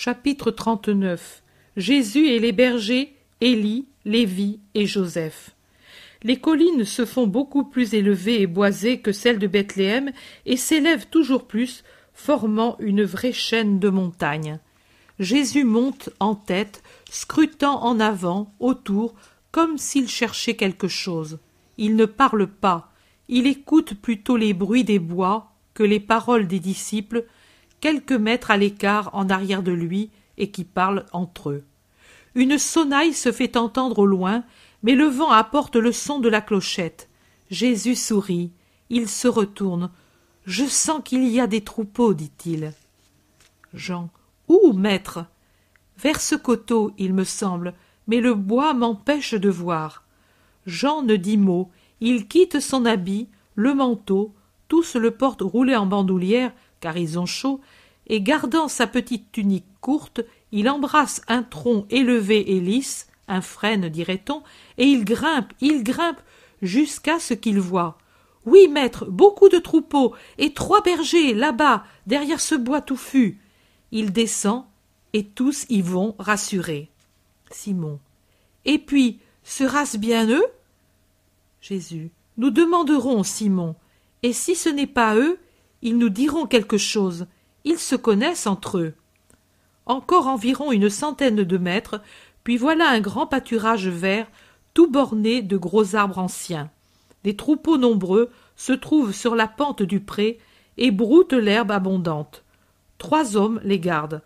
Chapitre 39 Jésus et les bergers, Élie, Lévi et Joseph. Les collines se font beaucoup plus élevées et boisées que celles de Bethléem et s'élèvent toujours plus, formant une vraie chaîne de montagnes. Jésus monte en tête, scrutant en avant, autour, comme s'il cherchait quelque chose. Il ne parle pas, il écoute plutôt les bruits des bois que les paroles des disciples quelques mètres à l'écart en arrière de lui et qui parlent entre eux. Une sonnaille se fait entendre au loin, mais le vent apporte le son de la clochette. Jésus sourit. Il se retourne. Je sens qu'il y a des troupeaux, dit-il. Jean. Où, maître Vers ce coteau, il me semble, mais le bois m'empêche de voir. Jean ne dit mot. Il quitte son habit, le manteau, tous le portent roulé en bandoulière, car ils ont chaud, et gardant sa petite tunique courte, il embrasse un tronc élevé et lisse, un frêne dirait-on, et il grimpe, il grimpe, jusqu'à ce qu'il voit. Oui, maître, beaucoup de troupeaux, et trois bergers, là-bas, derrière ce bois touffu. Il descend, et tous y vont rassurés. Simon. Et puis, sera-ce bien eux Jésus. Nous demanderons, Simon, et si ce n'est pas eux, ils nous diront quelque chose. Ils se connaissent entre eux. Encore environ une centaine de mètres, puis voilà un grand pâturage vert, tout borné de gros arbres anciens. Des troupeaux nombreux se trouvent sur la pente du pré et broutent l'herbe abondante. Trois hommes les gardent.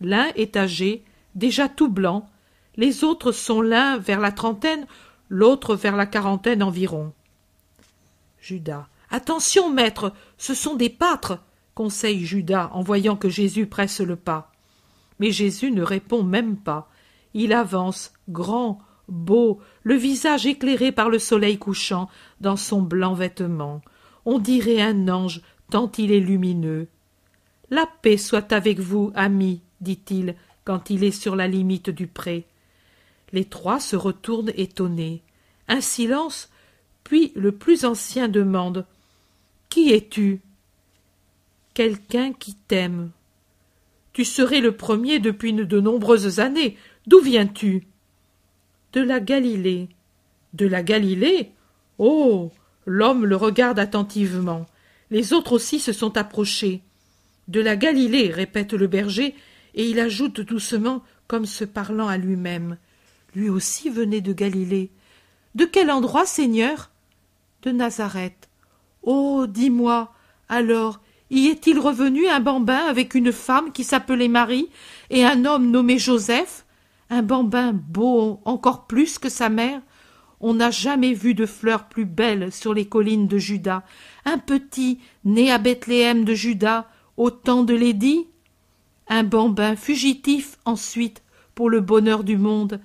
L'un est âgé, déjà tout blanc, les autres sont l'un vers la trentaine, l'autre vers la quarantaine environ. Judas. Attention, maître, ce sont des pâtres conseille Judas en voyant que Jésus presse le pas. Mais Jésus ne répond même pas. Il avance, grand, beau, le visage éclairé par le soleil couchant, dans son blanc vêtement. On dirait un ange, tant il est lumineux. La paix soit avec vous, amis, dit-il, quand il est sur la limite du pré. Les trois se retournent étonnés. Un silence, puis le plus ancien demande Qui es-tu quelqu'un qui t'aime. Tu serais le premier depuis de nombreuses années. D'où viens-tu De la Galilée. De la Galilée Oh L'homme le regarde attentivement. Les autres aussi se sont approchés. De la Galilée, répète le berger, et il ajoute doucement, comme se parlant à lui-même. Lui aussi venait de Galilée. De quel endroit, Seigneur De Nazareth. Oh, dis-moi, alors, y est-il revenu un bambin avec une femme qui s'appelait Marie et un homme nommé Joseph Un bambin beau encore plus que sa mère On n'a jamais vu de fleurs plus belles sur les collines de Juda. Un petit né à Bethléem de Juda au temps de Lédi Un bambin fugitif ensuite pour le bonheur du monde.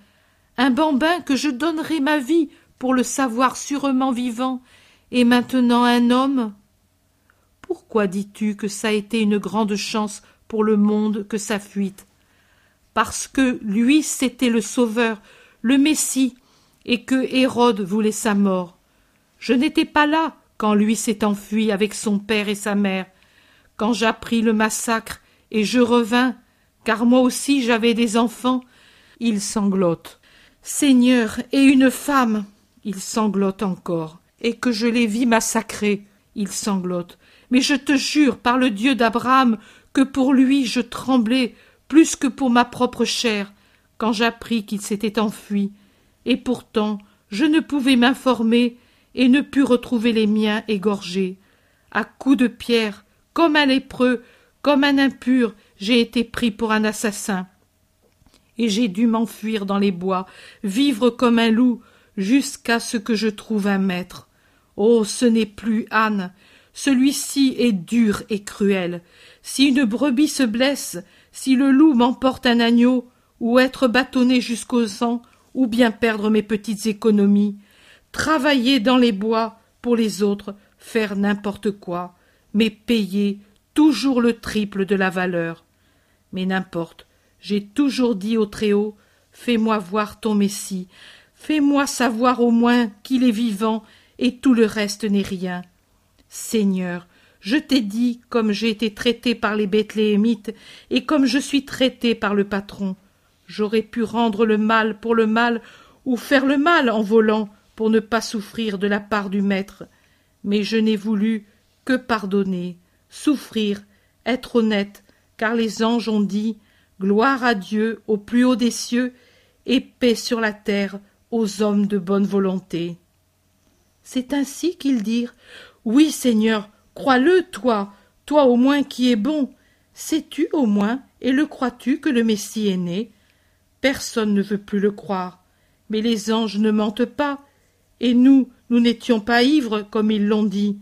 Un bambin que je donnerais ma vie pour le savoir sûrement vivant, et maintenant un homme pourquoi dis-tu que ça a été une grande chance pour le monde que sa fuite Parce que lui, c'était le Sauveur, le Messie, et que Hérode voulait sa mort. Je n'étais pas là quand lui s'est enfui avec son père et sa mère, quand j'appris le massacre, et je revins, car moi aussi j'avais des enfants. Il sanglote. Seigneur, et une femme. Il sanglote encore. Et que je les vis massacrer Il sanglote mais je te jure par le Dieu d'Abraham que pour lui je tremblais plus que pour ma propre chair quand j'appris qu'il s'était enfui, et pourtant je ne pouvais m'informer et ne pus retrouver les miens égorgés. À coups de pierre, comme un lépreux, comme un impur, j'ai été pris pour un assassin. Et j'ai dû m'enfuir dans les bois, vivre comme un loup, jusqu'à ce que je trouve un maître. Oh, ce n'est plus Anne, celui-ci est dur et cruel. Si une brebis se blesse, si le loup m'emporte un agneau, ou être bâtonné jusqu'au sang, ou bien perdre mes petites économies, travailler dans les bois pour les autres, faire n'importe quoi, mais payer toujours le triple de la valeur. Mais n'importe, j'ai toujours dit au Très-Haut, fais-moi voir ton Messie, fais-moi savoir au moins qu'il est vivant et tout le reste n'est rien. Seigneur, je t'ai dit comme j'ai été traité par les Bethléemites et comme je suis traité par le patron. J'aurais pu rendre le mal pour le mal ou faire le mal en volant pour ne pas souffrir de la part du maître. Mais je n'ai voulu que pardonner, souffrir, être honnête, car les anges ont dit Gloire à Dieu au plus haut des cieux et paix sur la terre aux hommes de bonne volonté. C'est ainsi qu'ils dirent oui, Seigneur, crois-le, toi, toi au moins qui es bon. Sais-tu au moins, et le crois-tu, que le Messie est né Personne ne veut plus le croire. Mais les anges ne mentent pas. Et nous, nous n'étions pas ivres, comme ils l'ont dit.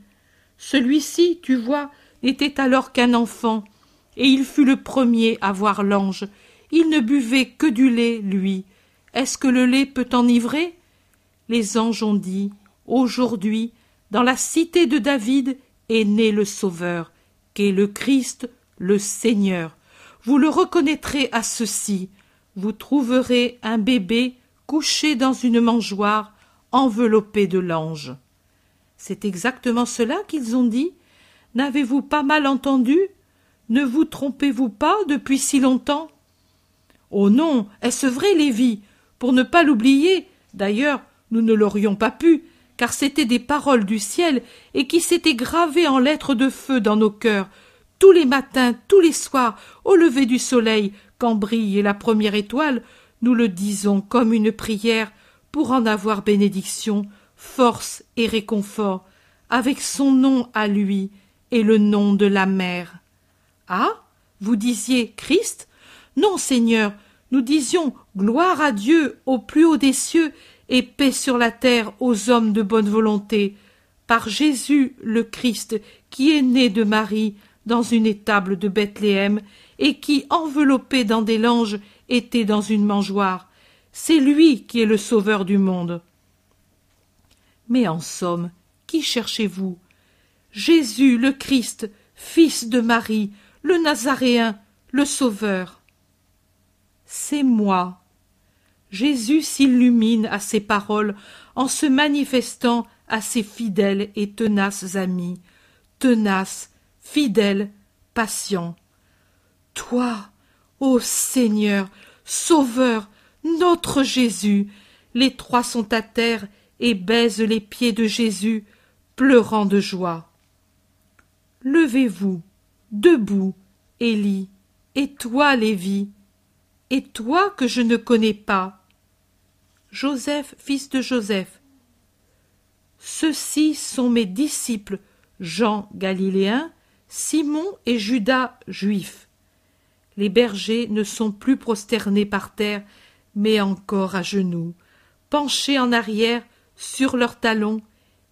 Celui-ci, tu vois, n'était alors qu'un enfant, et il fut le premier à voir l'ange. Il ne buvait que du lait, lui. Est-ce que le lait peut enivrer Les anges ont dit Aujourd'hui, dans la cité de David est né le Sauveur, qu'est le Christ, le Seigneur. Vous le reconnaîtrez à ceci. Vous trouverez un bébé couché dans une mangeoire, enveloppé de l'ange. C'est exactement cela qu'ils ont dit. N'avez-vous pas mal entendu Ne vous trompez-vous pas depuis si longtemps Oh non, est-ce vrai, Lévi Pour ne pas l'oublier, d'ailleurs, nous ne l'aurions pas pu, car c'étaient des paroles du ciel et qui s'étaient gravées en lettres de feu dans nos cœurs, tous les matins, tous les soirs, au lever du soleil, quand brille la première étoile, nous le disons comme une prière pour en avoir bénédiction, force et réconfort, avec son nom à lui et le nom de la mère. Ah Vous disiez Christ Non, Seigneur, nous disions gloire à Dieu au plus haut des cieux et paix sur la terre aux hommes de bonne volonté, par Jésus le Christ, qui est né de Marie dans une étable de Bethléem, et qui, enveloppé dans des langes, était dans une mangeoire. C'est lui qui est le sauveur du monde. Mais en somme, qui cherchez-vous Jésus le Christ, fils de Marie, le Nazaréen, le Sauveur. C'est moi, Jésus s'illumine à ces paroles en se manifestant à ses fidèles et tenaces amis, tenaces, fidèles, patients. Toi, ô Seigneur, Sauveur, notre Jésus, les trois sont à terre et baisent les pieds de Jésus, pleurant de joie. Levez-vous, debout, Élie, et toi, Lévi, et toi que je ne connais pas, Joseph, fils de Joseph. Ceux-ci sont mes disciples, Jean Galiléen, Simon et Judas juifs. Les bergers ne sont plus prosternés par terre, mais encore à genoux. Penchés en arrière, sur leurs talons,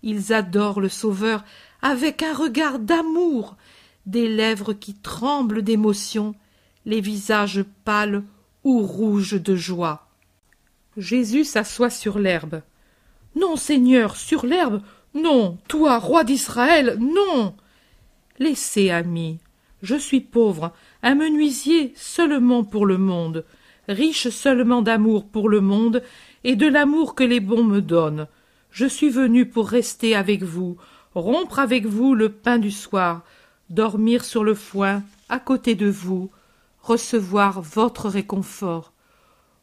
ils adorent le Sauveur avec un regard d'amour, des lèvres qui tremblent d'émotion, les visages pâles ou rouges de joie. Jésus s'assoit sur l'herbe. Non, Seigneur, sur l'herbe, non, toi, roi d'Israël, non. Laissez, ami, je suis pauvre, un menuisier seulement pour le monde, riche seulement d'amour pour le monde et de l'amour que les bons me donnent. Je suis venu pour rester avec vous, rompre avec vous le pain du soir, dormir sur le foin, à côté de vous, recevoir votre réconfort.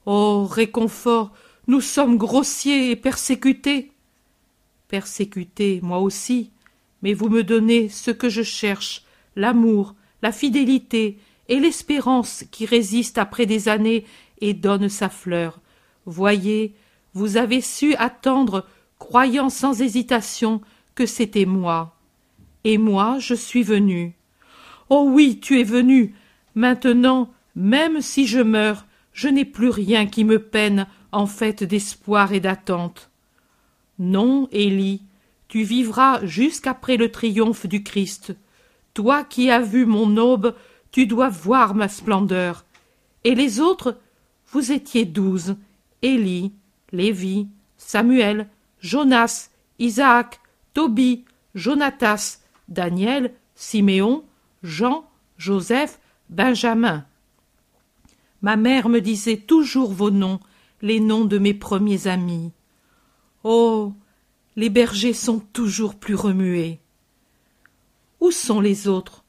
« Oh, réconfort nous sommes grossiers et persécutés Persécutés, moi aussi mais vous me donnez ce que je cherche l'amour la fidélité et l'espérance qui résiste après des années et donne sa fleur voyez vous avez su attendre croyant sans hésitation que c'était moi et moi je suis venu oh oui tu es venu maintenant même si je meurs je n'ai plus rien qui me peine en fait d'espoir et d'attente. Non, Élie, tu vivras jusqu'après le triomphe du Christ. Toi qui as vu mon aube, tu dois voir ma splendeur. Et les autres, vous étiez douze, Élie, Lévi, Samuel, Jonas, Isaac, Tobie, Jonatas, Daniel, Siméon, Jean, Joseph, Benjamin. Ma mère me disait toujours vos noms, les noms de mes premiers amis. Oh. Les bergers sont toujours plus remués. Où sont les autres?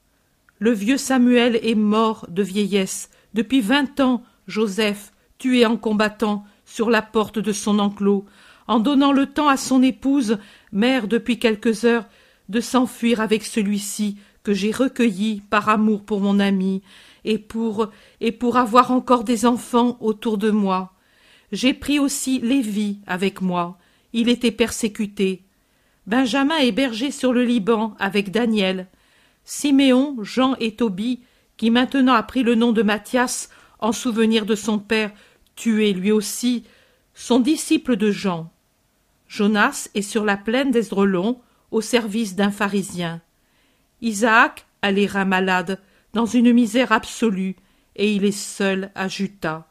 Le vieux Samuel est mort de vieillesse. Depuis vingt ans, Joseph, tué en combattant, sur la porte de son enclos, en donnant le temps à son épouse, mère depuis quelques heures, de s'enfuir avec celui-ci que j'ai recueilli par amour pour mon ami et pour, et pour avoir encore des enfants autour de moi. J'ai pris aussi Lévi avec moi. Il était persécuté. Benjamin est berger sur le Liban avec Daniel. Siméon, Jean et Tobie, qui maintenant a pris le nom de Matthias en souvenir de son père, tué lui aussi, sont disciples de Jean. Jonas est sur la plaine d'Ezrelon au service d'un pharisien. Isaac a les reins dans une misère absolue, et il est seul, à Juta.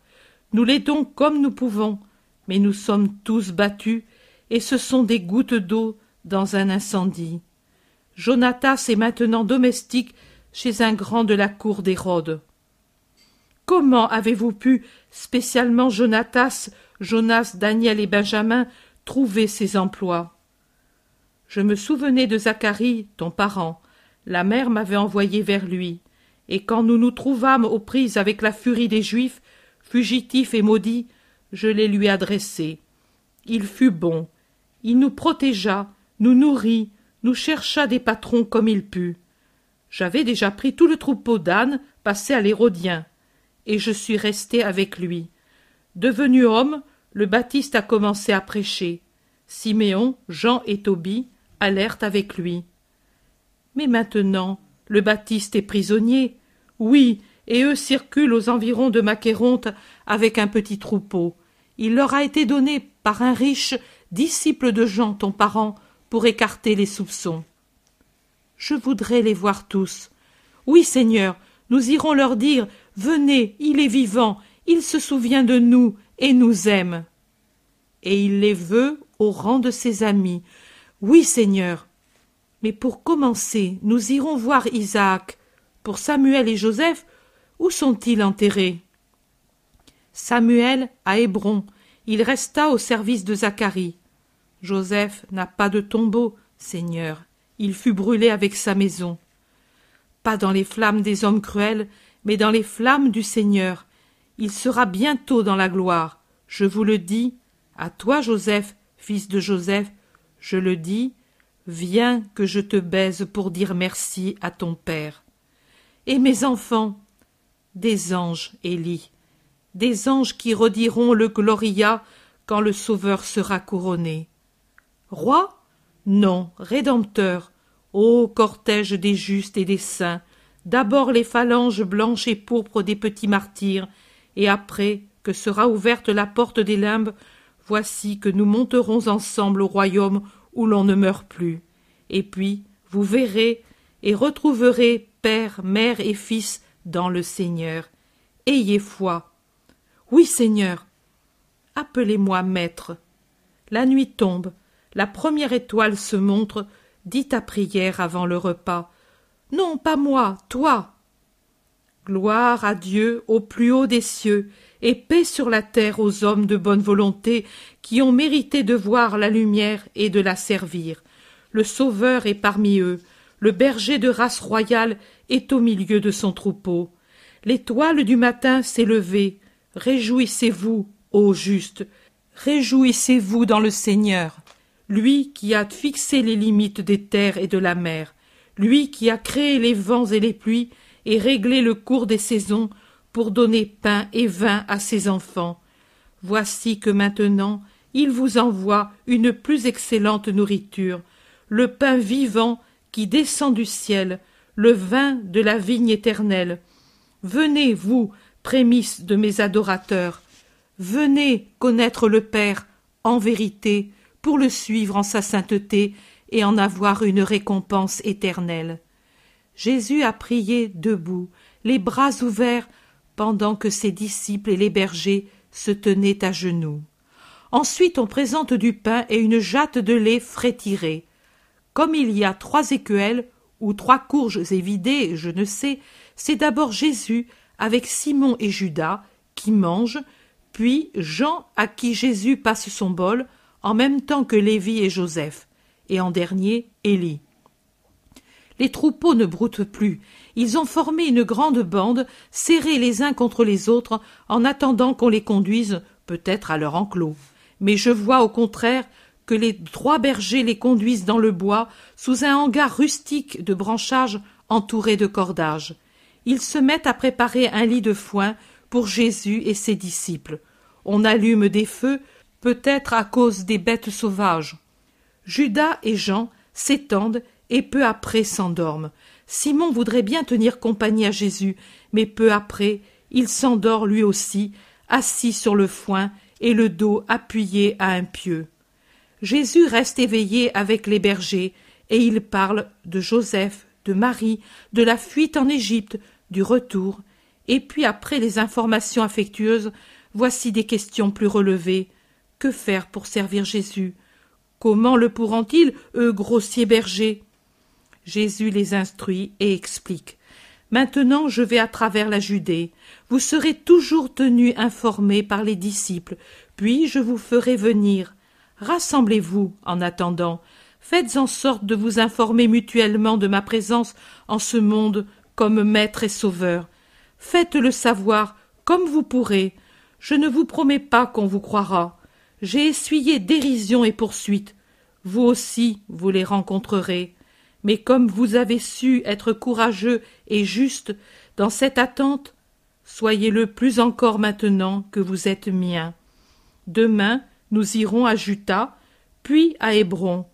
Nous l'aidons comme nous pouvons, mais nous sommes tous battus, et ce sont des gouttes d'eau dans un incendie. Jonatas est maintenant domestique chez un grand de la cour d'Hérode. Comment avez-vous pu, spécialement Jonatas, Jonas, Daniel et Benjamin, trouver ces emplois Je me souvenais de Zacharie, ton parent, la mère m'avait envoyé vers lui, et quand nous nous trouvâmes aux prises avec la furie des Juifs, fugitifs et maudits, je les lui adressai. Il fut bon, il nous protégea, nous nourrit, nous chercha des patrons comme il put. J'avais déjà pris tout le troupeau d'ânes passé à l'Hérodien, et je suis resté avec lui. Devenu homme, le Baptiste a commencé à prêcher. Siméon, Jean et Tobie allèrent avec lui. Mais maintenant, le Baptiste est prisonnier. Oui, et eux circulent aux environs de Macéronte avec un petit troupeau. Il leur a été donné par un riche disciple de Jean, ton parent, pour écarter les soupçons. Je voudrais les voir tous. Oui, Seigneur, nous irons leur dire Venez, il est vivant, il se souvient de nous et nous aime. Et il les veut au rang de ses amis. Oui, Seigneur, mais pour commencer, nous irons voir Isaac. Pour Samuel et Joseph, où sont-ils enterrés Samuel à Hébron. Il resta au service de Zacharie. Joseph n'a pas de tombeau, Seigneur. Il fut brûlé avec sa maison. Pas dans les flammes des hommes cruels, mais dans les flammes du Seigneur. Il sera bientôt dans la gloire. Je vous le dis, à toi, Joseph, fils de Joseph, je le dis, viens que je te baise pour dire merci à ton père. Et mes enfants, des anges, Élie, des anges qui rediront le Gloria quand le Sauveur sera couronné. Roi Non, Rédempteur. Ô cortège des justes et des saints, d'abord les phalanges blanches et pourpres des petits martyrs, et après que sera ouverte la porte des limbes, voici que nous monterons ensemble au royaume où l'on ne meurt plus. Et puis, vous verrez et retrouverez père, mère et fils dans le Seigneur. Ayez foi. Oui, Seigneur. Appelez-moi maître. La nuit tombe, la première étoile se montre, dit ta prière avant le repas. Non, pas moi, toi. Gloire à Dieu au plus haut des cieux et paix sur la terre aux hommes de bonne volonté qui ont mérité de voir la lumière et de la servir. Le Sauveur est parmi eux, le berger de race royale est au milieu de son troupeau. L'étoile du matin s'est levée. Réjouissez-vous, ô juste. réjouissez-vous dans le Seigneur, lui qui a fixé les limites des terres et de la mer, lui qui a créé les vents et les pluies et réglé le cours des saisons pour donner pain et vin à ses enfants. Voici que maintenant il vous envoie une plus excellente nourriture, le pain vivant qui descend du ciel, le vin de la vigne éternelle. Venez, vous, prémices de mes adorateurs, venez connaître le Père en vérité, pour le suivre en sa sainteté et en avoir une récompense éternelle. Jésus a prié debout, les bras ouverts pendant que ses disciples et les bergers se tenaient à genoux. Ensuite on présente du pain et une jatte de lait tiré. Comme il y a trois écuelles, ou trois courges évidées, je ne sais, c'est d'abord Jésus avec Simon et Judas qui mangent, puis Jean à qui Jésus passe son bol, en même temps que Lévi et Joseph, et en dernier Élie. Les troupeaux ne broutent plus, ils ont formé une grande bande, serrés les uns contre les autres, en attendant qu'on les conduise peut-être à leur enclos. Mais je vois au contraire que les trois bergers les conduisent dans le bois, sous un hangar rustique de branchages entouré de cordages. Ils se mettent à préparer un lit de foin pour Jésus et ses disciples. On allume des feux, peut-être à cause des bêtes sauvages. Judas et Jean s'étendent et peu après s'endorment. Simon voudrait bien tenir compagnie à Jésus, mais peu après il s'endort lui aussi, assis sur le foin et le dos appuyé à un pieu. Jésus reste éveillé avec les bergers, et il parle de Joseph, de Marie, de la fuite en Égypte, du retour, et puis après les informations affectueuses, voici des questions plus relevées. Que faire pour servir Jésus Comment le pourront-ils, eux grossiers bergers Jésus les instruit et explique. Maintenant je vais à travers la Judée. Vous serez toujours tenus informés par les disciples, puis je vous ferai venir. Rassemblez-vous en attendant. Faites en sorte de vous informer mutuellement de ma présence en ce monde comme Maître et Sauveur. Faites-le savoir comme vous pourrez. Je ne vous promets pas qu'on vous croira. J'ai essuyé dérision et poursuite. Vous aussi, vous les rencontrerez mais comme vous avez su être courageux et juste dans cette attente, soyez le plus encore maintenant que vous êtes mien. Demain, nous irons à Juta, puis à Hébron.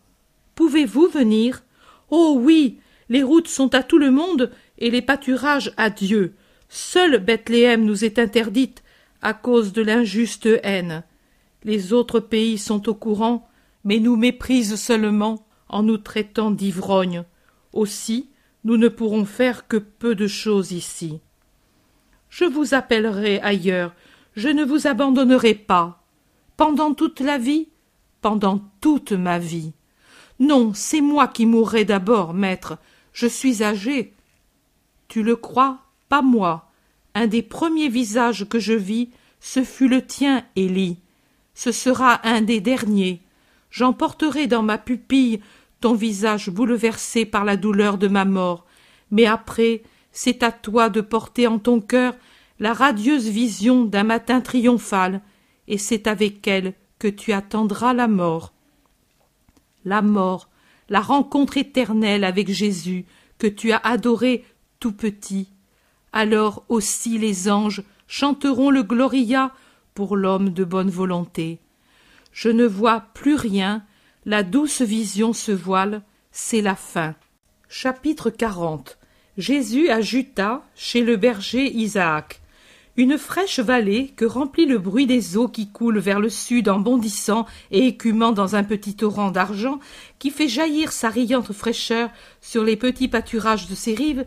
Pouvez-vous venir Oh oui, les routes sont à tout le monde et les pâturages à Dieu. Seule Bethléem nous est interdite à cause de l'injuste haine. Les autres pays sont au courant, mais nous méprisent seulement en nous traitant d'ivrognes. Aussi, nous ne pourrons faire que peu de choses ici. Je vous appellerai ailleurs, je ne vous abandonnerai pas. Pendant toute la vie Pendant toute ma vie. Non, c'est moi qui mourrai d'abord, maître. Je suis âgé. Tu le crois Pas moi. Un des premiers visages que je vis, ce fut le tien, Élie. Ce sera un des derniers. J'emporterai dans ma pupille ton visage bouleversé par la douleur de ma mort, mais après, c'est à toi de porter en ton cœur la radieuse vision d'un matin triomphal, et c'est avec elle que tu attendras la mort. La mort, la rencontre éternelle avec Jésus, que tu as adoré tout petit. Alors aussi les anges chanteront le Gloria pour l'homme de bonne volonté. Je ne vois plus rien la douce vision se voile, c'est la fin. Chapitre 40 Jésus à Juta, chez le berger Isaac. Une fraîche vallée que remplit le bruit des eaux qui coulent vers le sud en bondissant et écumant dans un petit torrent d'argent qui fait jaillir sa riante fraîcheur sur les petits pâturages de ses rives,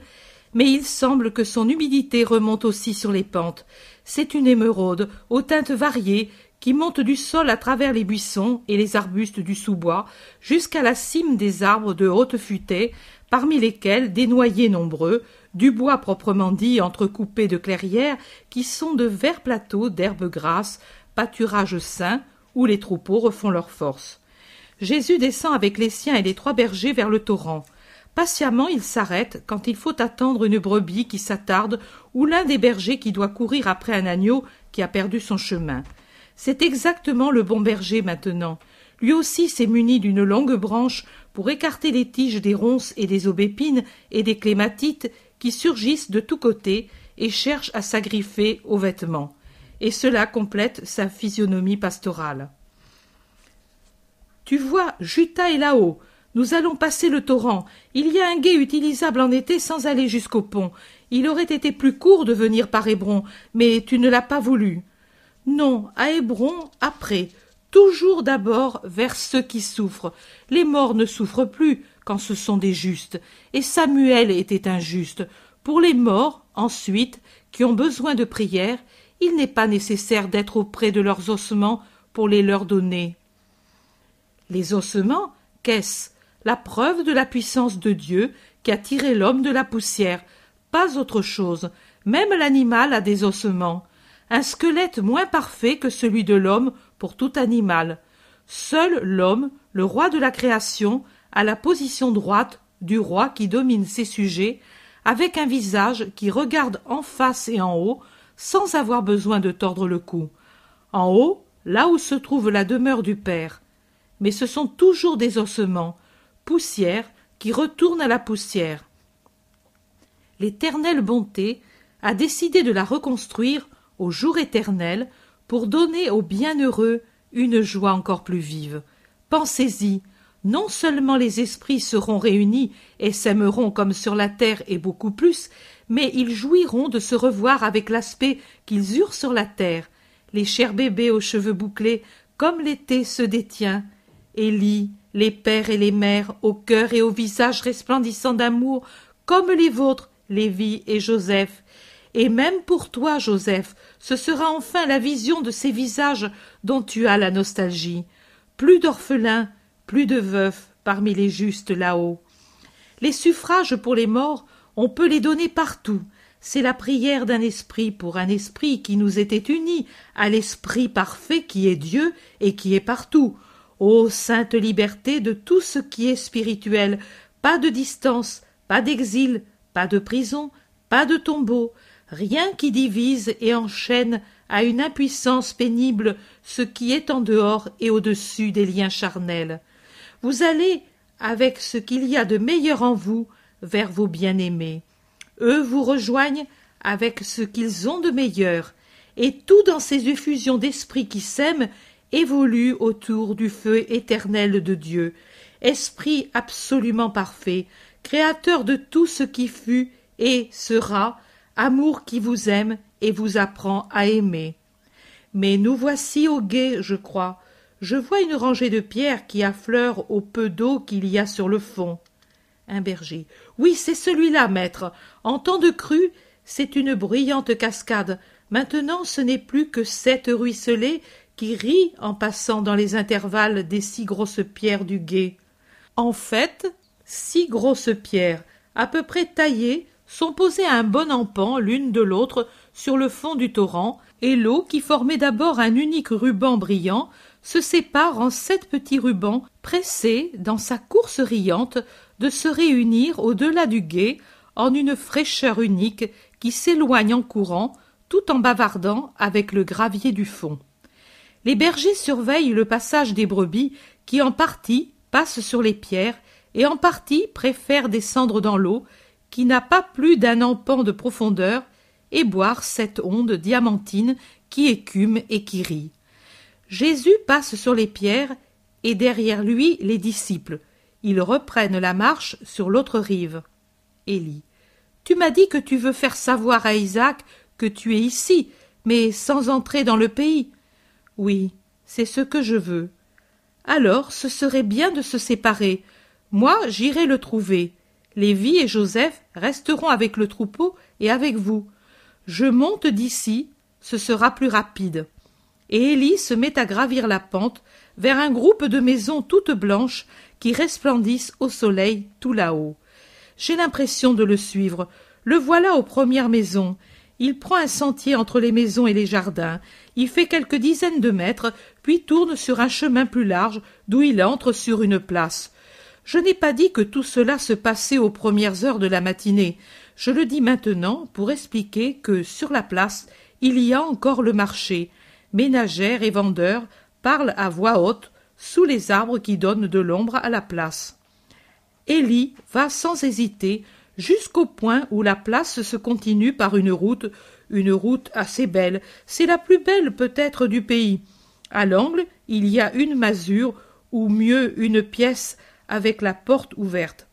mais il semble que son humidité remonte aussi sur les pentes. C'est une émeraude, aux teintes variées, qui montent du sol à travers les buissons et les arbustes du sous-bois jusqu'à la cime des arbres de haute futaie, parmi lesquels des noyers nombreux, du bois proprement dit entrecoupé de clairières qui sont de verts plateaux d'herbes grasses, pâturages sains où les troupeaux refont leur force. Jésus descend avec les siens et les trois bergers vers le torrent. Patiemment il s'arrête quand il faut attendre une brebis qui s'attarde ou l'un des bergers qui doit courir après un agneau qui a perdu son chemin. C'est exactement le bon berger maintenant. Lui aussi s'est muni d'une longue branche pour écarter les tiges des ronces et des aubépines et des clématites qui surgissent de tous côtés et cherchent à s'agriffer aux vêtements. Et cela complète sa physionomie pastorale. Tu vois, Juta est là-haut. Nous allons passer le torrent. Il y a un gué utilisable en été sans aller jusqu'au pont. Il aurait été plus court de venir par Hébron, mais tu ne l'as pas voulu. Non, à Hébron, après. Toujours d'abord vers ceux qui souffrent. Les morts ne souffrent plus quand ce sont des justes. Et Samuel était injuste. Pour les morts, ensuite, qui ont besoin de prière, il n'est pas nécessaire d'être auprès de leurs ossements pour les leur donner. Les ossements, qu'est-ce La preuve de la puissance de Dieu qui a tiré l'homme de la poussière, pas autre chose. Même l'animal a des ossements un squelette moins parfait que celui de l'homme pour tout animal. Seul l'homme, le roi de la création, a la position droite du roi qui domine ses sujets, avec un visage qui regarde en face et en haut, sans avoir besoin de tordre le cou. En haut, là où se trouve la demeure du Père. Mais ce sont toujours des ossements, poussière qui retournent à la poussière. L'éternelle bonté a décidé de la reconstruire au jour éternel pour donner aux bienheureux une joie encore plus vive. Pensez-y, non seulement les esprits seront réunis et s'aimeront comme sur la terre et beaucoup plus, mais ils jouiront de se revoir avec l'aspect qu'ils eurent sur la terre. Les chers bébés aux cheveux bouclés, comme l'été se détient, et les pères et les mères au cœur et au visage resplendissant d'amour, comme les vôtres, Lévi et Joseph, et même pour toi, Joseph, ce sera enfin la vision de ces visages dont tu as la nostalgie. Plus d'orphelins, plus de veufs parmi les justes là-haut. Les suffrages pour les morts, on peut les donner partout. C'est la prière d'un esprit pour un esprit qui nous était uni à l'esprit parfait qui est Dieu et qui est partout. Ô sainte liberté de tout ce qui est spirituel, pas de distance, pas d'exil, pas de prison, pas de tombeau, rien qui divise et enchaîne à une impuissance pénible ce qui est en dehors et au-dessus des liens charnels. Vous allez, avec ce qu'il y a de meilleur en vous, vers vos bien-aimés. Eux vous rejoignent avec ce qu'ils ont de meilleur, et tout dans ces effusions d'esprit qui s'aiment évolue autour du feu éternel de Dieu, esprit absolument parfait, créateur de tout ce qui fut et sera, amour qui vous aime et vous apprend à aimer. Mais nous voici au guet, je crois. Je vois une rangée de pierres qui affleure au peu d'eau qu'il y a sur le fond. Un berger. Oui, c'est celui-là, maître. En temps de crue, c'est une brillante cascade. Maintenant, ce n'est plus que sept ruisselée qui rit en passant dans les intervalles des six grosses pierres du gué. En fait, six grosses pierres, à peu près taillées, sont posées à un bon empan l'une de l'autre sur le fond du torrent, et l'eau, qui formait d'abord un unique ruban brillant, se sépare en sept petits rubans pressés, dans sa course riante, de se réunir au delà du gué, en une fraîcheur unique qui s'éloigne en courant, tout en bavardant avec le gravier du fond. Les bergers surveillent le passage des brebis qui en partie passent sur les pierres et en partie préfèrent descendre dans l'eau qui n'a pas plus d'un empan de profondeur, et boire cette onde diamantine qui écume et qui rit. Jésus passe sur les pierres, et derrière lui les disciples. Ils reprennent la marche sur l'autre rive. Élie. Tu m'as dit que tu veux faire savoir à Isaac que tu es ici, mais sans entrer dans le pays. Oui, c'est ce que je veux. Alors ce serait bien de se séparer. Moi j'irai le trouver. Lévi et Joseph resteront avec le troupeau et avec vous. Je monte d'ici, ce sera plus rapide. Et Élie se met à gravir la pente vers un groupe de maisons toutes blanches qui resplendissent au soleil tout là-haut. J'ai l'impression de le suivre. Le voilà aux premières maisons. Il prend un sentier entre les maisons et les jardins. Il fait quelques dizaines de mètres, puis tourne sur un chemin plus large, d'où il entre sur une place. Je n'ai pas dit que tout cela se passait aux premières heures de la matinée. Je le dis maintenant pour expliquer que, sur la place, il y a encore le marché. Ménagères et vendeurs parlent à voix haute sous les arbres qui donnent de l'ombre à la place. Élie va sans hésiter jusqu'au point où la place se continue par une route, une route assez belle, c'est la plus belle peut-être du pays. À l'angle, il y a une masure, ou mieux une pièce avec la porte ouverte.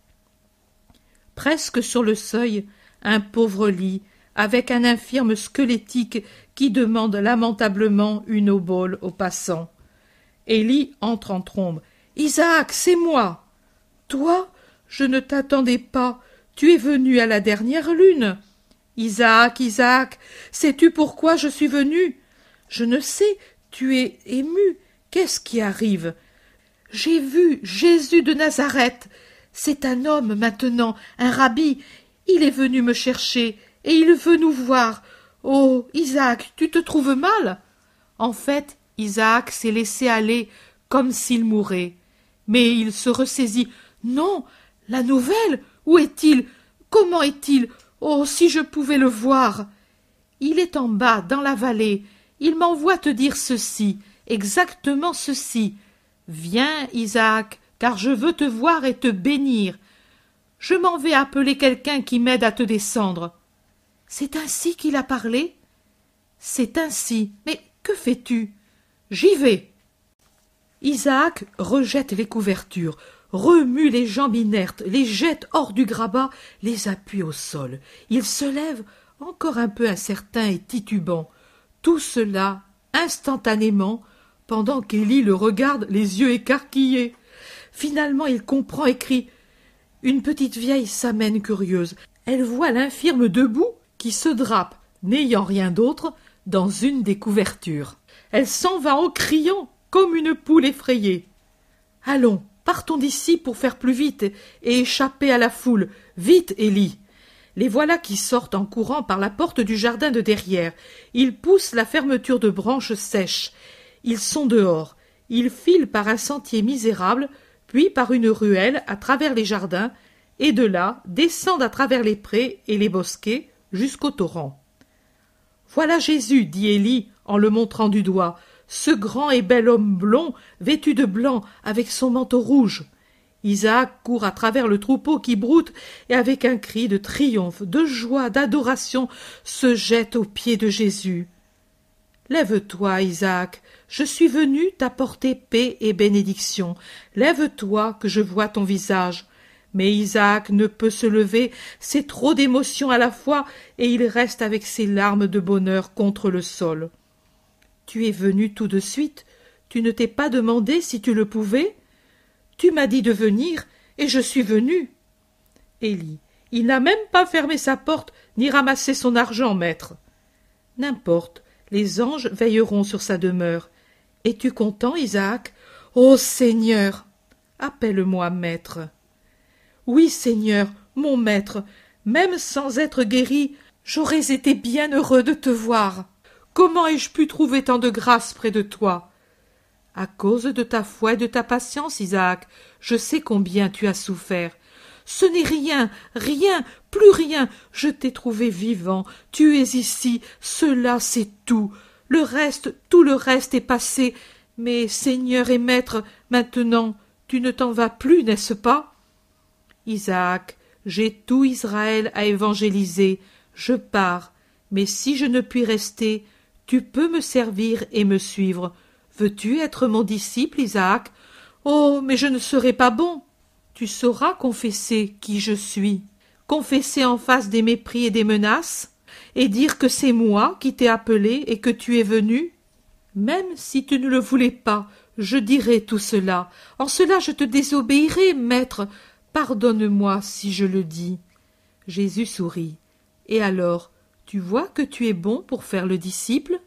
Presque sur le seuil, un pauvre lit, avec un infirme squelettique qui demande lamentablement une obole aux passants. Élie entre en trombe. Isaac, c'est moi. Toi? Je ne t'attendais pas. Tu es venu à la dernière lune. Isaac, Isaac, sais-tu pourquoi je suis venu Je ne sais. Tu es ému. Qu'est-ce qui arrive j'ai vu Jésus de Nazareth. C'est un homme maintenant, un rabbi. Il est venu me chercher, et il veut nous voir. Oh. Isaac, tu te trouves mal? En fait, Isaac s'est laissé aller comme s'il mourait. Mais il se ressaisit. Non. La nouvelle. Où est il? Comment est il? Oh. Si je pouvais le voir. Il est en bas, dans la vallée. Il m'envoie te dire ceci, exactement ceci. Viens, Isaac, car je veux te voir et te bénir. Je m'en vais appeler quelqu'un qui m'aide à te descendre. C'est ainsi qu'il a parlé? C'est ainsi. Mais que fais-tu? J'y vais. Isaac rejette les couvertures, remue les jambes inertes, les jette hors du grabat, les appuie au sol. Il se lève, encore un peu incertain et titubant. Tout cela, instantanément, pendant qu'Élie le regarde, les yeux écarquillés. Finalement, il comprend et crie. Une petite vieille s'amène curieuse. Elle voit l'infirme debout qui se drape, n'ayant rien d'autre, dans une des couvertures. Elle s'en va en criant comme une poule effrayée. Allons, partons d'ici pour faire plus vite et échapper à la foule. Vite, Élie. Les voilà qui sortent en courant par la porte du jardin de derrière. Ils poussent la fermeture de branches sèches. Ils sont dehors. Ils filent par un sentier misérable, puis par une ruelle à travers les jardins, et de là descendent à travers les prés et les bosquets jusqu'au torrent. Voilà Jésus, dit Élie en le montrant du doigt, ce grand et bel homme blond, vêtu de blanc, avec son manteau rouge. Isaac court à travers le troupeau qui broute et avec un cri de triomphe, de joie, d'adoration, se jette aux pieds de Jésus. Lève-toi, Isaac, je suis venu t'apporter paix et bénédiction. Lève-toi, que je vois ton visage. Mais Isaac ne peut se lever, c'est trop d'émotion à la fois, et il reste avec ses larmes de bonheur contre le sol. Tu es venu tout de suite, tu ne t'es pas demandé si tu le pouvais? Tu m'as dit de venir, et je suis venu. Élie. Il n'a même pas fermé sa porte, ni ramassé son argent, maître. N'importe, les anges veilleront sur sa demeure. Es-tu content, Isaac Ô oh, Seigneur Appelle-moi maître. Oui, Seigneur, mon maître, même sans être guéri, j'aurais été bien heureux de te voir. Comment ai-je pu trouver tant de grâce près de toi À cause de ta foi et de ta patience, Isaac, je sais combien tu as souffert. Ce n'est rien, rien, plus rien. Je t'ai trouvé vivant. Tu es ici. Cela, c'est tout. Le reste, tout le reste est passé. Mais, Seigneur et Maître, maintenant, tu ne t'en vas plus, n'est-ce pas Isaac, j'ai tout Israël à évangéliser. Je pars. Mais si je ne puis rester, tu peux me servir et me suivre. Veux-tu être mon disciple, Isaac Oh, mais je ne serai pas bon tu sauras confesser qui je suis, confesser en face des mépris et des menaces, et dire que c'est moi qui t'ai appelé et que tu es venu Même si tu ne le voulais pas, je dirai tout cela. En cela je te désobéirai, maître. Pardonne-moi si je le dis. Jésus sourit. Et alors, tu vois que tu es bon pour faire le disciple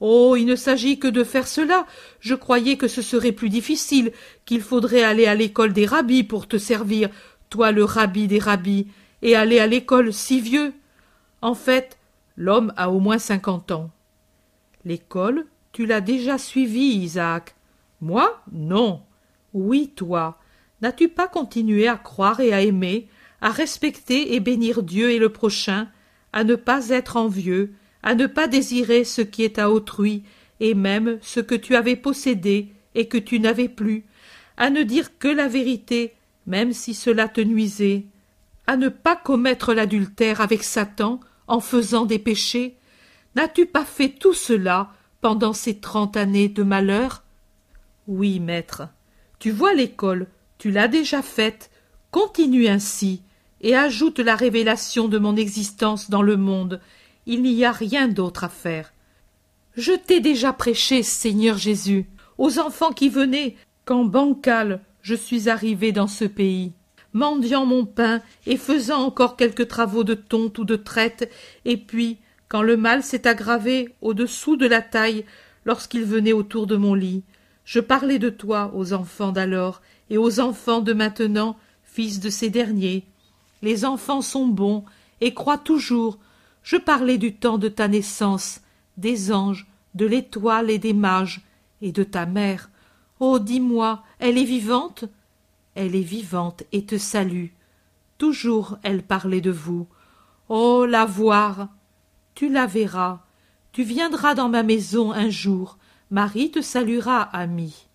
Oh. Il ne s'agit que de faire cela. Je croyais que ce serait plus difficile, qu'il faudrait aller à l'école des rabbis pour te servir, toi le rabbi des rabbis, et aller à l'école si vieux. En fait, l'homme a au moins cinquante ans. L'école, tu l'as déjà suivie, Isaac. Moi? Non. Oui, toi. N'as tu pas continué à croire et à aimer, à respecter et bénir Dieu et le prochain, à ne pas être envieux, à ne pas désirer ce qui est à autrui, et même ce que tu avais possédé et que tu n'avais plus, à ne dire que la vérité, même si cela te nuisait, à ne pas commettre l'adultère avec Satan en faisant des péchés N'as-tu pas fait tout cela pendant ces trente années de malheur Oui, maître. Tu vois l'école, tu l'as déjà faite. Continue ainsi, et ajoute la révélation de mon existence dans le monde, il n'y a rien d'autre à faire. Je t'ai déjà prêché, Seigneur Jésus, aux enfants qui venaient, quand bancal je suis arrivé dans ce pays, mendiant mon pain et faisant encore quelques travaux de tonte ou de traite, et puis, quand le mal s'est aggravé au-dessous de la taille, lorsqu'il venait autour de mon lit, je parlais de toi aux enfants d'alors et aux enfants de maintenant, fils de ces derniers. Les enfants sont bons et croient toujours je parlais du temps de ta naissance, des anges, de l'étoile et des mages, et de ta mère. Oh, dis-moi, elle est vivante Elle est vivante et te salue. Toujours elle parlait de vous. Oh, la voir Tu la verras. Tu viendras dans ma maison un jour. Marie te saluera, ami.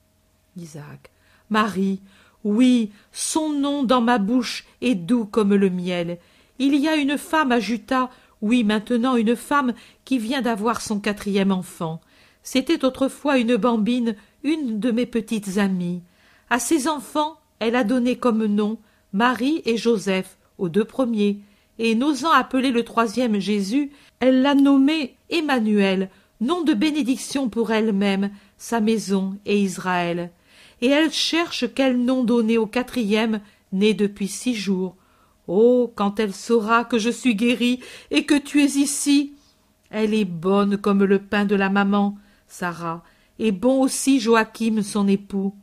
Isaac. Marie, oui, son nom dans ma bouche est doux comme le miel. Il y a une femme à oui, maintenant une femme qui vient d'avoir son quatrième enfant. C'était autrefois une bambine, une de mes petites amies. À ses enfants, elle a donné comme nom Marie et Joseph, aux deux premiers, et n'osant appeler le troisième Jésus, elle l'a nommé Emmanuel, nom de bénédiction pour elle-même, sa maison et Israël. Et elle cherche quel nom donner au quatrième, né depuis six jours, Oh, quand elle saura que je suis guérie et que tu es ici Elle est bonne comme le pain de la maman, Sarah, et bon aussi Joachim, son époux.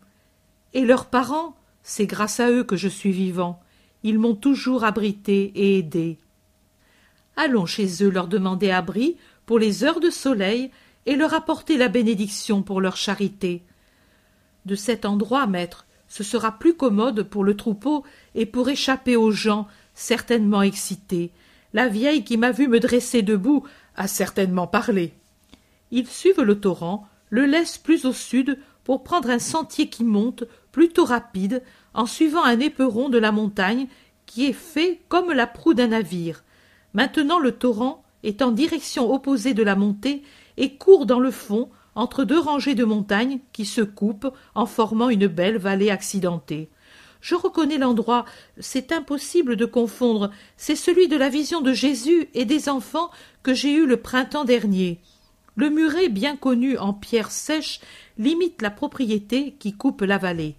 Et leurs parents, c'est grâce à eux que je suis vivant. Ils m'ont toujours abrité et aidé. Allons chez eux leur demander abri pour les heures de soleil et leur apporter la bénédiction pour leur charité. De cet endroit, maître, ce sera plus commode pour le troupeau et pour échapper aux gens certainement excités. La vieille qui m'a vu me dresser debout a certainement parlé. Ils suivent le torrent, le laissent plus au sud pour prendre un sentier qui monte, plutôt rapide, en suivant un éperon de la montagne qui est fait comme la proue d'un navire. Maintenant le torrent est en direction opposée de la montée et court dans le fond entre deux rangées de montagnes qui se coupent en formant une belle vallée accidentée. Je reconnais l'endroit, c'est impossible de confondre, c'est celui de la vision de Jésus et des enfants que j'ai eu le printemps dernier. Le muret, bien connu en pierre sèche, limite la propriété qui coupe la vallée.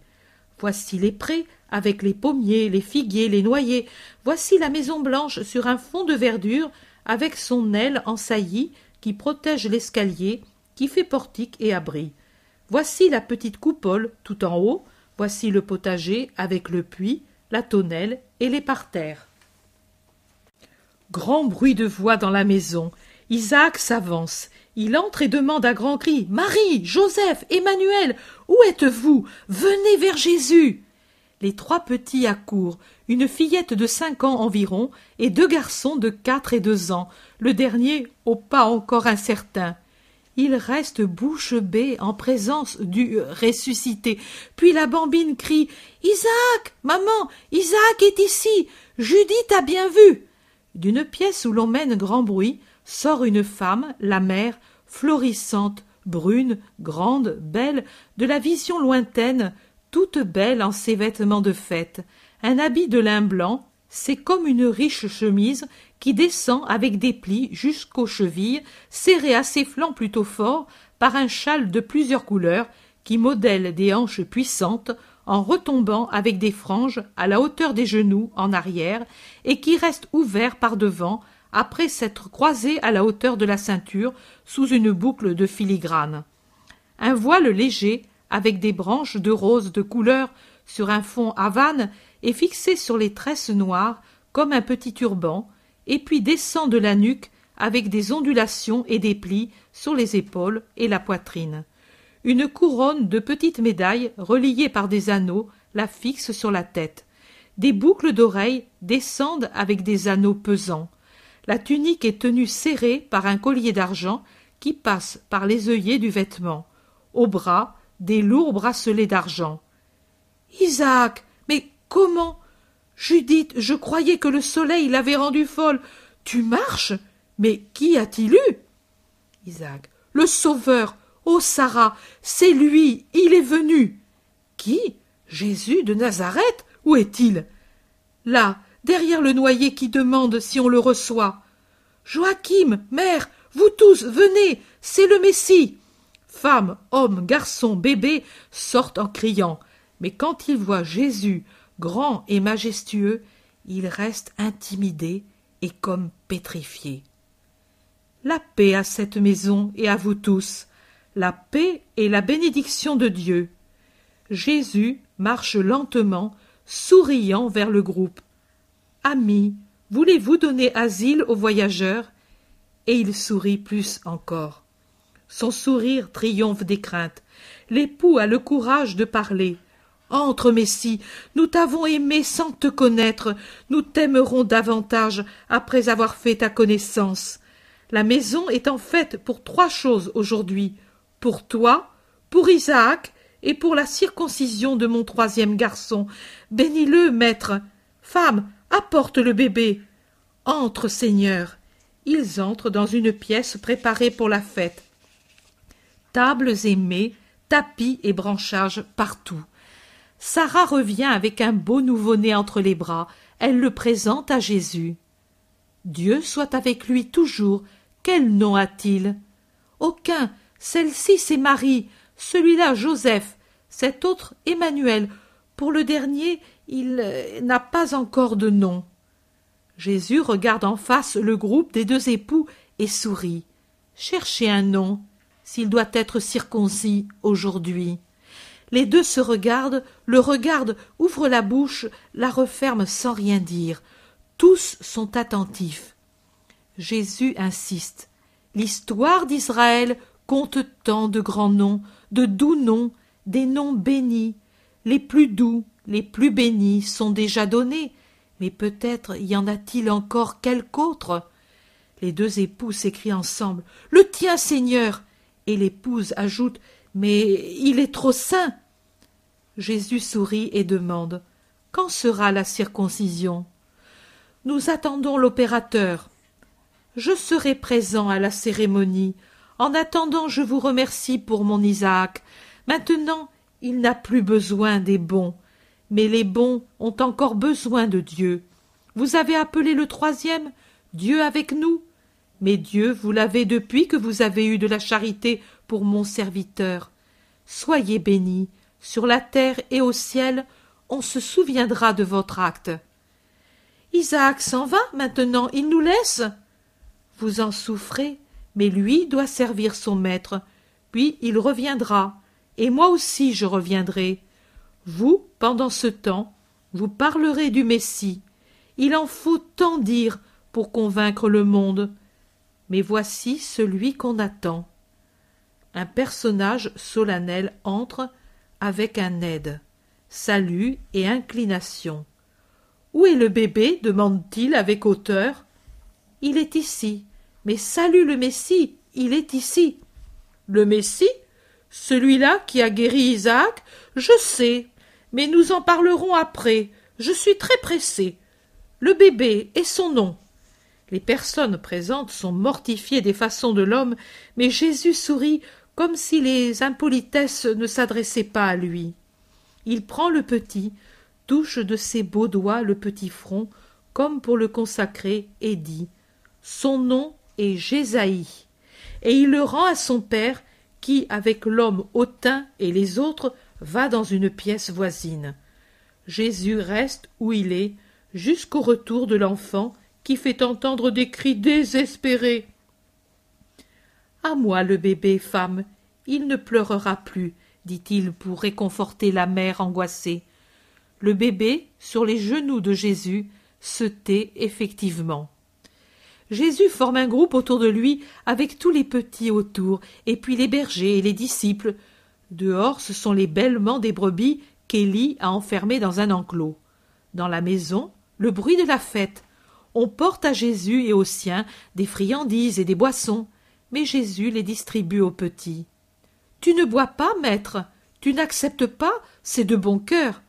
Voici les prés, avec les pommiers, les figuiers, les noyers. Voici la maison blanche sur un fond de verdure, avec son aile en saillie qui protège l'escalier qui fait portique et abri. Voici la petite coupole tout en haut, voici le potager avec le puits, la tonnelle et les parterres. Grand bruit de voix dans la maison. Isaac s'avance. Il entre et demande à grands cris Marie, Joseph, Emmanuel, où êtes-vous Venez vers Jésus Les trois petits accourent, une fillette de cinq ans environ et deux garçons de quatre et deux ans, le dernier au pas encore incertain. Il reste bouche bée en présence du euh, ressuscité. Puis la bambine crie Isaac Maman Isaac est ici Judith a bien vu D'une pièce où l'on mène grand bruit, sort une femme, la mère, florissante, brune, grande, belle, de la vision lointaine, toute belle en ses vêtements de fête, un habit de lin blanc, c'est comme une riche chemise qui descend avec des plis jusqu'aux chevilles, serré à ses flancs plutôt fort par un châle de plusieurs couleurs qui modèle des hanches puissantes en retombant avec des franges à la hauteur des genoux en arrière et qui reste ouvert par devant après s'être croisé à la hauteur de la ceinture sous une boucle de filigrane. Un voile léger avec des branches de rose de couleur sur un fond havane est fixé sur les tresses noires comme un petit turban et puis descend de la nuque avec des ondulations et des plis sur les épaules et la poitrine. Une couronne de petites médailles reliées par des anneaux la fixe sur la tête. Des boucles d'oreilles descendent avec des anneaux pesants. La tunique est tenue serrée par un collier d'argent qui passe par les œillets du vêtement. Au bras, des lourds bracelets d'argent. Isaac, mais comment Judith, je croyais que le soleil l'avait rendu folle. Tu marches Mais qui a-t-il eu Isaac. Le Sauveur Oh, Sarah C'est lui Il est venu Qui Jésus de Nazareth Où est-il Là, derrière le noyer qui demande si on le reçoit. Joachim, mère, vous tous, venez C'est le Messie Femmes, hommes, garçons, bébés sortent en criant. Mais quand ils voient Jésus grand et majestueux, il reste intimidé et comme pétrifié. La paix à cette maison et à vous tous, la paix et la bénédiction de Dieu. Jésus marche lentement, souriant vers le groupe. Amis, voulez-vous donner asile aux voyageurs Et il sourit plus encore. Son sourire triomphe des craintes. L'époux a le courage de parler. Entre, Messie, nous t'avons aimé sans te connaître, nous t'aimerons davantage après avoir fait ta connaissance. La maison est en fait pour trois choses aujourd'hui pour toi, pour Isaac et pour la circoncision de mon troisième garçon. Bénis-le, maître. Femme, apporte le bébé. Entre, Seigneur. Ils entrent dans une pièce préparée pour la fête. Tables aimées, tapis et branchages partout. Sarah revient avec un beau nouveau-né entre les bras. Elle le présente à Jésus. Dieu soit avec lui toujours. Quel nom a-t-il Aucun. Celle-ci, c'est Marie. Celui-là, Joseph. Cet autre, Emmanuel. Pour le dernier, il euh, n'a pas encore de nom. Jésus regarde en face le groupe des deux époux et sourit. Cherchez un nom, s'il doit être circoncis aujourd'hui. Les deux se regardent, le regardent, ouvrent la bouche, la referment sans rien dire. Tous sont attentifs. Jésus insiste. L'histoire d'Israël compte tant de grands noms, de doux noms, des noms bénis. Les plus doux, les plus bénis sont déjà donnés, mais peut-être y en a-t-il encore quelque autre. Les deux époux s'écrient ensemble Le tien, Seigneur et l'épouse ajoute mais il est trop saint. Jésus sourit et demande. Quand sera la circoncision? Nous attendons l'opérateur. Je serai présent à la cérémonie. En attendant, je vous remercie pour mon Isaac. Maintenant, il n'a plus besoin des bons, mais les bons ont encore besoin de Dieu. Vous avez appelé le troisième, Dieu avec nous. Mais Dieu, vous l'avez depuis que vous avez eu de la charité pour mon serviteur. Soyez bénis, sur la terre et au ciel, on se souviendra de votre acte. Isaac s'en va maintenant, il nous laisse. Vous en souffrez, mais lui doit servir son maître, puis il reviendra, et moi aussi je reviendrai. Vous, pendant ce temps, vous parlerez du Messie. Il en faut tant dire pour convaincre le monde mais voici celui qu'on attend. Un personnage solennel entre avec un aide, salut et inclination. Où est le bébé demande-t-il avec hauteur. Il est ici. Mais salut le Messie, il est ici. Le Messie Celui-là qui a guéri Isaac Je sais, mais nous en parlerons après. Je suis très pressé. Le bébé et son nom. Les personnes présentes sont mortifiées des façons de l'homme, mais Jésus sourit comme si les impolitesses ne s'adressaient pas à lui. Il prend le petit, touche de ses beaux doigts le petit front, comme pour le consacrer, et dit Son nom est Jésaïe. Et il le rend à son père, qui, avec l'homme hautain et les autres, va dans une pièce voisine. Jésus reste où il est, jusqu'au retour de l'enfant qui fait entendre des cris désespérés. À moi le bébé, femme, il ne pleurera plus, dit-il pour réconforter la mère angoissée. Le bébé, sur les genoux de Jésus, se tait effectivement. Jésus forme un groupe autour de lui avec tous les petits autour, et puis les bergers et les disciples. Dehors, ce sont les bêlements des brebis qu'Élie a enfermées dans un enclos. Dans la maison, le bruit de la fête, on porte à Jésus et aux siens des friandises et des boissons, mais Jésus les distribue aux petits. Tu ne bois pas, maître, tu n'acceptes pas, c'est de bon cœur.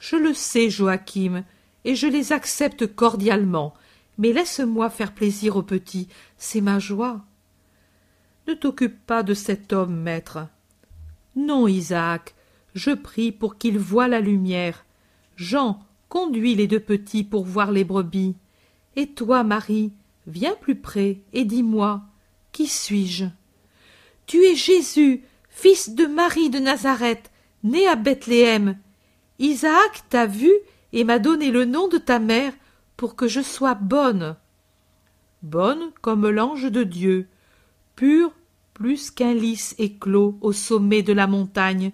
Je le sais, Joachim, et je les accepte cordialement, mais laisse-moi faire plaisir aux petits, c'est ma joie. Ne t'occupe pas de cet homme, maître. Non, Isaac, je prie pour qu'il voie la lumière. Jean, conduis les deux petits pour voir les brebis. Et toi, Marie, viens plus près et dis-moi, qui suis-je Tu es Jésus, fils de Marie de Nazareth, né à Bethléem. Isaac t'a vu et m'a donné le nom de ta mère pour que je sois bonne. Bonne comme l'ange de Dieu, pure plus qu'un lys éclos au sommet de la montagne,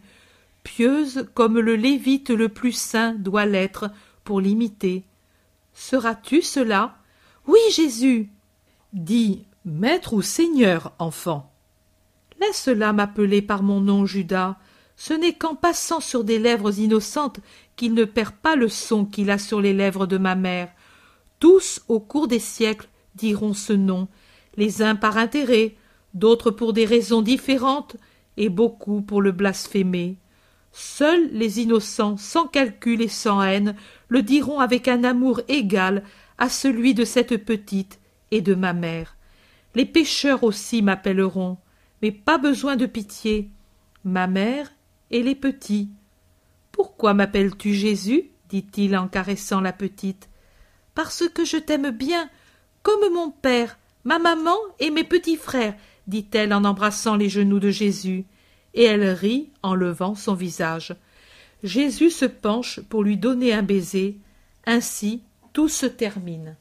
pieuse comme le lévite le plus saint doit l'être pour l'imiter, Seras-tu cela Oui, Jésus Dis Maître ou Seigneur, enfant. laisse cela m'appeler par mon nom, Judas. Ce n'est qu'en passant sur des lèvres innocentes qu'il ne perd pas le son qu'il a sur les lèvres de ma mère. Tous, au cours des siècles, diront ce nom, les uns par intérêt, d'autres pour des raisons différentes, et beaucoup pour le blasphémer. Seuls les innocents, sans calcul et sans haine, le diront avec un amour égal à celui de cette petite et de ma mère. Les pêcheurs aussi m'appelleront, mais pas besoin de pitié. Ma mère et les petits. Pourquoi m'appelles-tu Jésus dit-il en caressant la petite. Parce que je t'aime bien, comme mon père, ma maman et mes petits frères, dit-elle en embrassant les genoux de Jésus. Et elle rit en levant son visage. Jésus se penche pour lui donner un baiser. Ainsi, tout se termine.